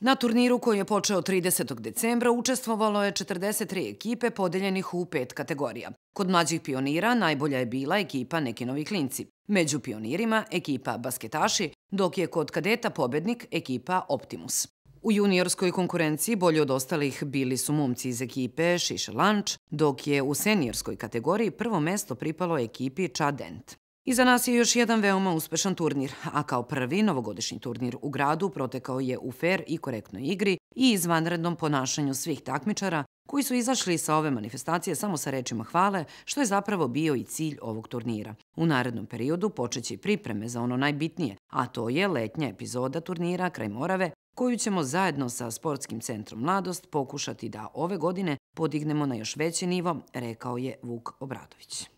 Na turniru koji je počeo 30. decembra učestvovalo je 43 ekipe podeljenih u pet kategorija. Kod mlađih pionira najbolja je bila ekipa Nekinovi klinci. Među pionirima ekipa Basketaši, dok je kod kadeta pobednik ekipa Optimus. U juniorskoj konkurenciji bolje od ostalih bili su mumci iz ekipe Šiša Lanč, dok je u seniorskoj kategoriji prvo mesto pripalo ekipi Čadent. I za nas je još jedan veoma uspešan turnir, a kao prvi novogodišnji turnir u gradu protekao je u fair i korektnoj igri i izvanrednom ponašanju svih takmičara koji su izašli sa ove manifestacije samo sa rečima hvale, što je zapravo bio i cilj ovog turnira. U narednom periodu počeće pripreme za ono najbitnije, a to je letnja epizoda turnira Kraj Morave, koju ćemo zajedno sa Sportskim centrom Mladost pokušati da ove godine podignemo na još veći nivo, rekao je Vuk Obradović.